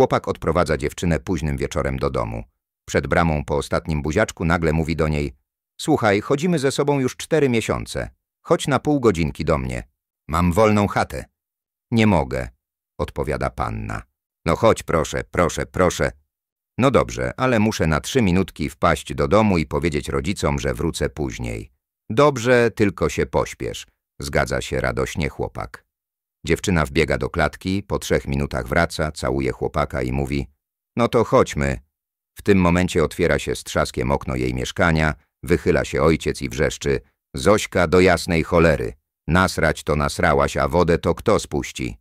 Chłopak odprowadza dziewczynę późnym wieczorem do domu. Przed bramą po ostatnim buziaczku nagle mówi do niej – Słuchaj, chodzimy ze sobą już cztery miesiące. Chodź na pół godzinki do mnie. Mam wolną chatę. Nie mogę, odpowiada panna. No chodź proszę, proszę, proszę. No dobrze, ale muszę na trzy minutki wpaść do domu i powiedzieć rodzicom, że wrócę później. Dobrze, tylko się pośpiesz, zgadza się radośnie chłopak. Dziewczyna wbiega do klatki, po trzech minutach wraca, całuje chłopaka i mówi No to chodźmy. W tym momencie otwiera się z trzaskiem okno jej mieszkania, wychyla się ojciec i wrzeszczy Zośka do jasnej cholery. Nasrać to nasrałaś, a wodę to kto spuści?